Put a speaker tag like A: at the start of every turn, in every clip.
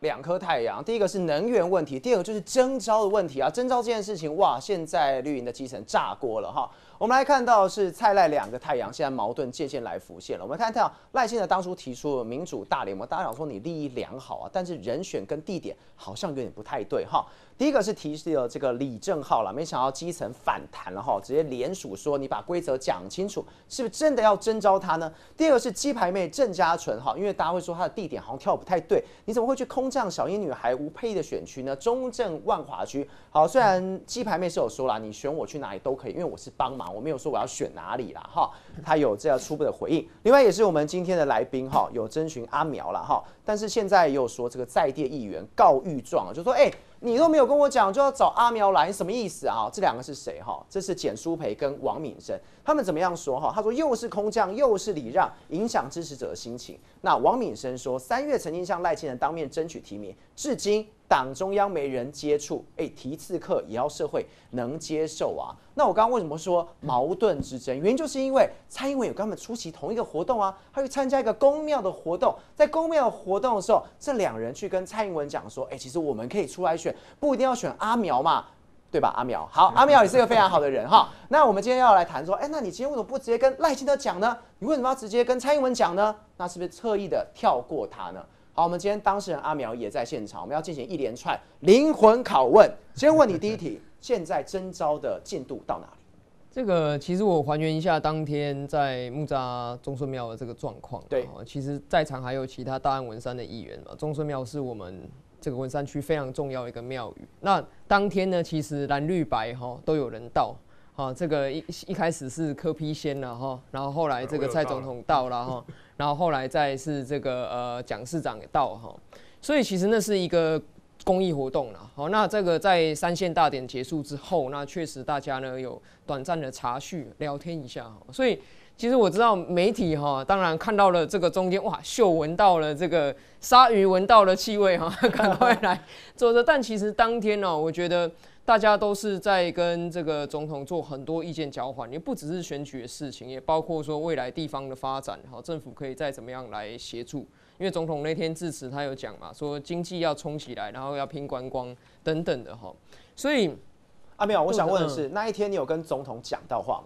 A: 两颗太阳，第一个是能源问题，第二个就是征召的问题啊！征召这件事情，哇，现在绿营的基层炸锅了哈。我们来看到是蔡赖两个太阳，现在矛盾渐渐来浮现了。我们看太阳赖先生当初提出民主大联盟，大家想说你利益良好啊，但是人选跟地点好像有点不太对哈。第一个是提示了这个李正浩了，没想到基层反弹了哈，直接联署说你把规则讲清楚，是不是真的要征召他呢？第二个是鸡排妹郑家纯哈，因为大家会说他的地点好像跳不太对，你怎么会去空降小英女孩吴佩的选区呢？中正万华区好，虽然鸡排妹是有说了，你选我去哪里都可以，因为我是帮忙。我没有说我要选哪里啦，哈，他有这样初步的回应。另外也是我们今天的来宾哈，有征询阿苗了哈，但是现在又说这个在地议员告御状就说哎，你都没有跟我讲，就要找阿苗来，什么意思啊？这两个是谁哈？这是简淑培跟王敏生，他们怎么样说哈？他说又是空降又是礼让，影响支持者的心情。那王敏生说，三月曾经向赖清德当面争取提名，至今。党中央没人接触，哎，提字课也要社会能接受啊。那我刚刚为什么说矛盾之争？原因就是因为蔡英文有跟他们出席同一个活动啊，他去参加一个公庙的活动，在公庙活动的时候，这两人去跟蔡英文讲说，哎，其实我们可以出来选，不一定要选阿苗嘛，对吧？阿苗，好，阿苗也是一个非常好的人哈。那我们今天要来谈说，哎，那你今天为什么不直接跟赖清德讲呢？你为什么要直接跟蔡英文讲呢？那是不是特意的跳过他呢？好，我们今天当事人阿苗也在现场，我们要进行一连串灵魂拷问。先问你第一题，现在征召的进度到哪里？
B: 这个其实我还原一下当天在木扎中顺庙的这个状况。对，其实，在场还有其他大安文山的议员嘛。中顺庙是我们这个文山区非常重要的一个庙宇。那当天呢，其实蓝绿白哈都有人到。啊，这个一一开始是柯皮先了哈，然后后来这个蔡总统到了哈。然后后来再是这个呃蒋市长也到哈，所以其实那是一个公益活动啦。好，那这个在三线大典结束之后，那确实大家呢有短暂的茶叙聊天一下哈。所以其实我知道媒体哈，当然看到了这个中间哇，嗅闻到了这个鲨鱼闻到了气味哈，赶快来坐着。但其实当天呢，我觉得。大家都是在跟这个总统做很多意见交换，也不只是选举的事情，也包括说未来地方的发展，哈，政府可以再怎么样来协助。因为总统那天致辞，他有讲嘛，说经济要冲起来，然后要拼观光等等的，哈。所以阿苗，我想问的是，
A: 那一天你有跟总统讲到话吗？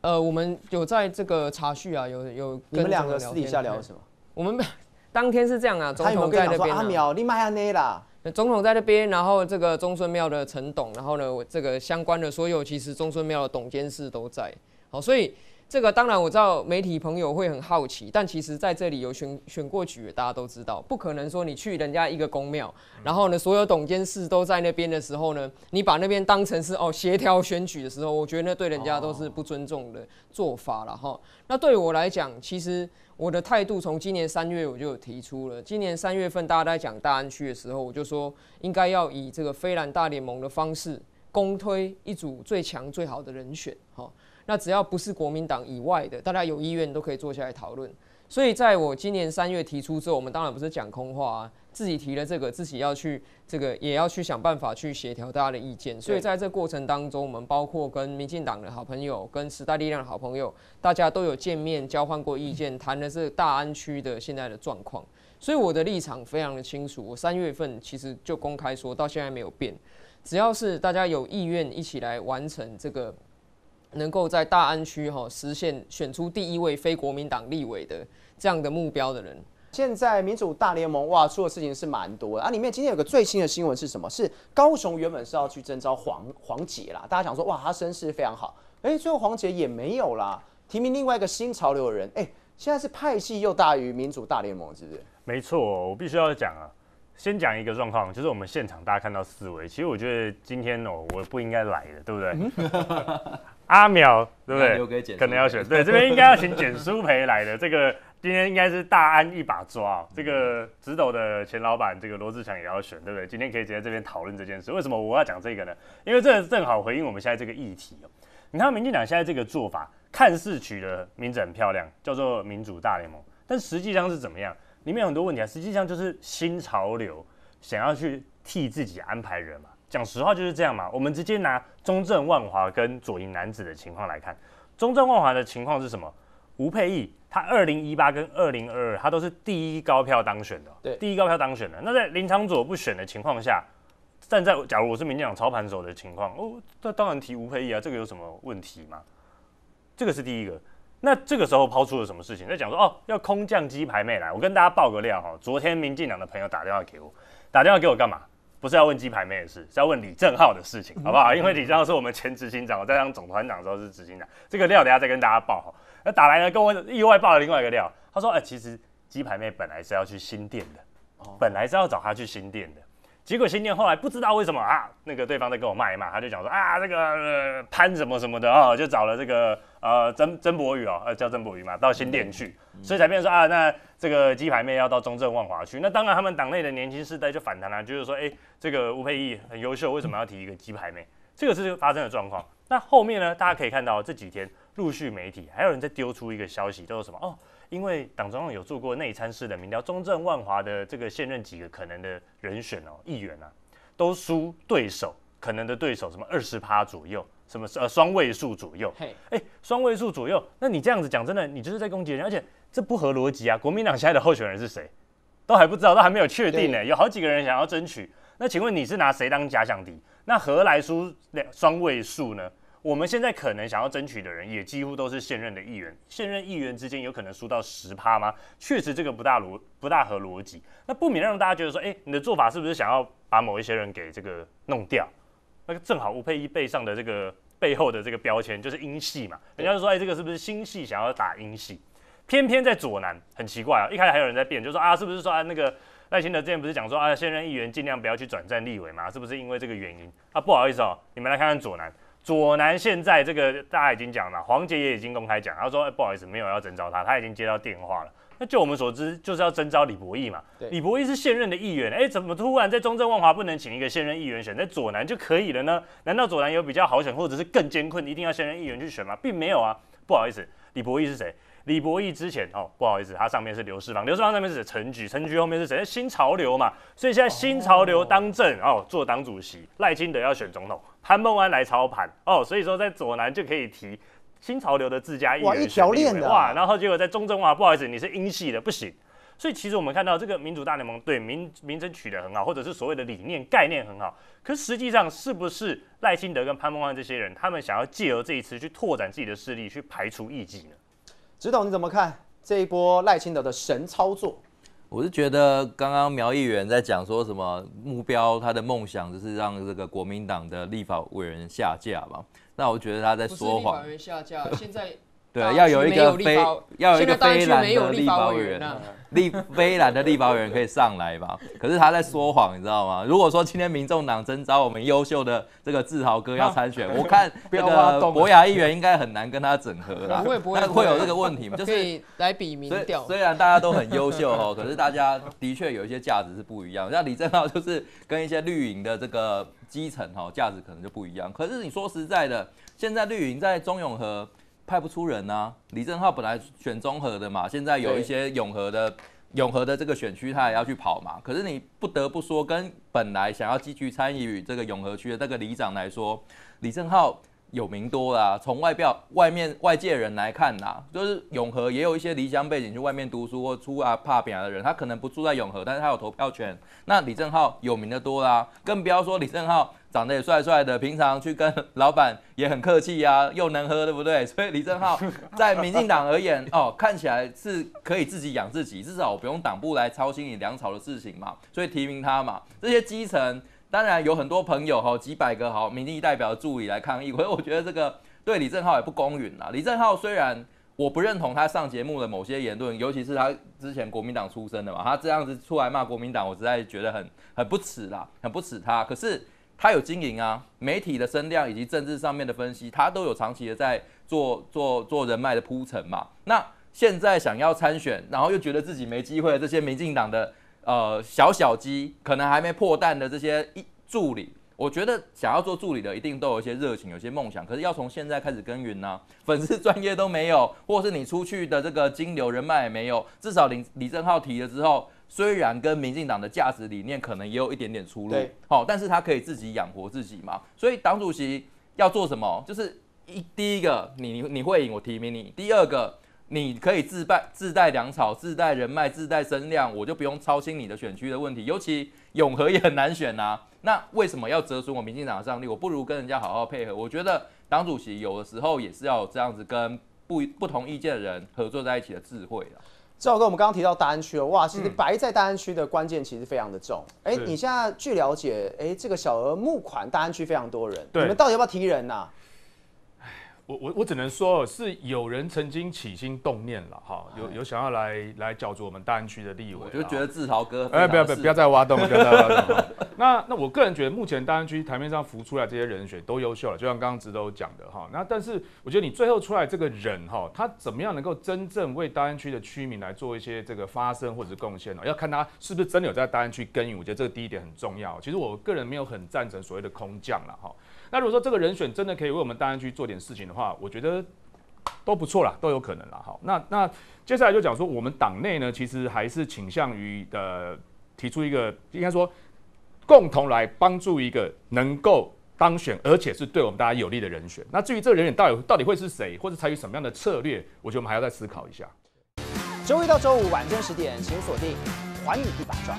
B: 呃，我们有在这个茶叙啊，有有你们两个私底下聊什么？我们 当天是这样啊，总统在那边。阿苗，
A: 你买安内啦。
B: 总统在那边，然后这个中孙庙的陈董，然后呢，这个相关的所有，其实中孙庙的董监事都在。好，所以。这个当然我知道媒体朋友会很好奇，但其实，在这里有选选过局，大家都知道，不可能说你去人家一个公庙，然后呢，所有董监事都在那边的时候呢，你把那边当成是哦协调选举的时候，我觉得那对人家都是不尊重的做法了哈。那对我来讲，其实我的态度从今年三月我就有提出了，今年三月份大家在讲大安区的时候，我就说应该要以这个飞兰大联盟的方式公推一组最强最好的人选哈。那只要不是国民党以外的，大家有意愿都可以坐下来讨论。所以在我今年三月提出之后，我们当然不是讲空话，啊，自己提了这个，自己要去这个，也要去想办法去协调大家的意见。所以在这过程当中，我们包括跟民进党的好朋友、跟时代力量的好朋友，大家都有见面、交换过意见，谈的是大安区的现在的状况。所以我的立场非常的清楚，我三月份其实就公开说到，现在没有变。只要是大家有意愿一起来完成这个。能够在大安区哈实现选出第一位非国民党立委的这样的目标的人，现在民主大联盟哇做的事
A: 情是蛮多的啊。里面今天有个最新的新闻是什么？是高雄原本是要去征召黄黄杰啦，大家想说哇，他身世非常好，哎，最后黄杰也没有啦，提名另外一个新潮流的人。哎，现在是派系又大于民主大联盟，是不是？
C: 没错，我必须要讲啊，先讲一个状况，就是我们现场大家看到四维，其实我觉得今天哦，我不应该来的，对不对？阿苗，对不对？可能要选对，这边应该要请简书培来的。这个今天应该是大安一把抓。这个直斗的钱老板，这个罗志祥也要选，对不对？今天可以直接这边讨论这件事。为什么我要讲这个呢？因为这正好回应我们现在这个议题哦。你看民进党现在这个做法，看似取的名字很漂亮，叫做民主大联盟，但实际上是怎么样？里面有很多问题啊。实际上就是新潮流想要去替自己安排人嘛。讲实话就是这样嘛，我们直接拿中正万华跟左营男子的情况来看。中正万华的情况是什么？吴佩义他二零一八跟二零二二，他都是第一高票当选的。对，第一高票当选的。那在林长佐不选的情况下，站在假如我是民进党操盘手的情况，哦，那当然提吴佩义啊，这个有什么问题吗？这个是第一个。那这个时候抛出了什么事情？在讲说哦，要空降鸡排妹来。我跟大家爆个料哈，昨天民进党的朋友打电话给我，打电话给我干嘛？不是要问鸡排妹的事，是要问李正浩的事情，好不好？因为李正浩是我们前执行长，我在当总团长的时候是执行长，这个料等下再跟大家报哈。那打来呢，跟我意外爆了另外一个料，他说，哎，其实鸡排妹本来是要去新店的，本来是要找他去新店的，结果新店后来不知道为什么啊，那个对方在跟我一骂，他就讲说啊，这个潘什么什么的啊，就找了这个。呃，曾曾博宇哦，呃叫曾博宇嘛，到新店去，所以才变成说啊，那这个鸡排妹要到中正万华去。那当然他们党内的年轻世代就反弹啦，就是说，哎，这个吴佩益很优秀，为什么要提一个鸡排妹？这个是发生的状况。那后面呢，大家可以看到这几天陆续媒体还有人在丢出一个消息，都是什么？哦，因为党中央有做过内参式的民调，中正万华的这个现任几个可能的人选哦，议员啊，都输对手，可能的对手什么二十趴左右。什么呃双位数左右？哎，双位数左右？那你这样子讲，真的你就是在攻击人，而且这不合逻辑啊！国民党现在的候选人是谁，都还不知道，都还没有确定呢。有好几个人想要争取，那请问你是拿谁当假想敌？那何来输两双位数呢？我们现在可能想要争取的人，也几乎都是现任的议员，现任议员之间有可能输到十趴吗？确实这个不大逻不大合逻辑，那不免让大家觉得说，哎，你的做法是不是想要把某一些人给这个弄掉？那个正好吴佩仪背上的这个背后的这个标签就是英系嘛，人家就说哎这个是不是新系想要打英系，偏偏在左南很奇怪啊。一开始还有人在辩，就说啊是不是说啊那个赖清德之前不是讲说啊现任议员尽量不要去转战立委嘛，是不是因为这个原因啊？不好意思哦，你们来看看左南，左南现在这个大家已经讲了，黄杰也已经公开讲，他说不好意思没有要征召他，他已经接到电话了。那就我们所知，就是要征召李博义嘛。李博义是现任的议员，哎，怎么突然在中正万华不能请一个现任议员选，在左南就可以了呢？难道左南有比较好选，或者是更艰困，一定要现任议员去选吗？并没有啊，不好意思，李博义是谁？李博义之前哦，不好意思，他上面是刘世芳，刘世芳上面是陈菊，陈菊后面是谁？新潮流嘛，所以现在新潮流当政哦，做党主席赖清德要选总统，潘孟安来操盘哦，所以说在左南就可以提。新潮流的自家艺人条链的，哇，然后结果在中正哇，不好意思，你是英系的，不行。所以其实我们看到这个民主大联盟对名名称取得很好，或者是所谓的理念概念很好，可实际上是不是赖清德跟潘孟安这些人，他们想要借由这一次去拓展自己的势力，去排除异己呢？指董
A: 你怎么看这一波赖清德的神操作？
D: 我是觉得刚刚苗议员在讲说什么目标，他的梦想就是让这个国民党的立法委员下架嘛？那我觉得他在说谎。
B: 对，要有一个非要有一个非蓝的立法员，
D: 立非蓝的立法员可以上来吧？可是他在说谎，你知道吗？如果说今天民众党真找我们优秀的这个志豪哥要参选，我看 这个博雅议员应该很难跟他整合啦。不会会有这个问题吗？就是
B: 来比名调。虽然大家都很优秀哦，可是
D: 大家的确有一些价值是不一样。像李正浩就是跟一些绿营的这个基层哈价值可能就不一样。可是你说实在的，现在绿营在中永和。派不出人啊！李正浩本来选中和的嘛，现在有一些永和的永和的这个选区，他也要去跑嘛。可是你不得不说，跟本来想要积极参与这个永和区的那个里长来说，李正浩。有名多啦。从外表、外面、外界人来看呐，就是永和也有一些离乡背景去外面读书或出啊、怕边啊的人，他可能不住在永和，但是他有投票权。那李正浩有名的多啦，更不要说李正浩长得也帅帅的，平常去跟老板也很客气呀，又能喝，对不对？所以李正浩在民进党而言 哦，看起来是可以自己养自己，至少我不用党部来操心你粮草的事情嘛，所以提名他嘛，这些基层。当然有很多朋友哈，几百个哈民意代表的助理来抗议，我 我觉得这个对李正浩也不公允啦。李正浩虽然我不认同他上节目的某些言论，尤其是他之前国民党出身的嘛，他这样子出来骂国民党，我实在觉得很很不耻啦，很不耻他。可是他有经营啊，媒体的声量以及政治上面的分析，他都有长期的在做做做人脉的铺陈嘛。那现在想要参选，然后又觉得自己没机会，这些民进党的。呃，小小鸡可能还没破蛋的这些一助理，我觉得想要做助理的一定都有一些热情，有些梦想。可是要从现在开始耕耘呢？粉丝专业都没有，或是你出去的这个金流人脉也没有。至少李李正浩提了之后，虽然跟民进党的价值理念可能也有一点点出入，好，但是他可以自己养活自己嘛。所以党主席要做什么，就是一第一个，你你会我提名你；第二个。你可以自带自带粮草、自带人脉、自带声量，我就不用操心你的选区的问题。尤其永和也很难选呐，那为什么要折损我民进党的上力？我不如跟人家好好配合。我觉得党主席有的时候也是要这样子跟不不同意见的人合作在一起的智慧了。
A: 赵哥，我们刚刚提到大安区了，哇，其实白在大安区的关键其实非常的重。哎，你现在据了解，哎，这个小额募款大安区非常多人，你们到底要不要提人呐？
D: 我我我只能说，是有人曾经起心动念了哈，有有想要来来角逐我们大安区的立委，我就觉得自豪哥，哎，不要不要不要再挖洞，不要再挖洞。那那我个人觉得，目前大安区台面上浮出来这些人选都优秀了，就像刚刚直都讲的哈。那但是我觉得你最后出来这个人哈，他怎么样能够真正为大安区的区民来做一些这个发声或者贡献呢？要看他是不是真的有在大安区耕耘。我觉得这个第一点很重要。其实我个人没有很赞成所谓的空降了哈。那如果说这个人选真的可以为我们大安区做点事情的话，啊，我觉得都不错啦，都有可能啦。好，那那接下来就讲说，我们党内呢，其实还是倾向于的提出一个，应该说共同来帮助一个能够当选，而且是对我们大家有利的人选。那至于这个人选到底到底会是谁，或者采取什么样的策略，我觉得我们还要再思考一下。
A: 周一到周五晚间十点，请锁定《还你一百抓》。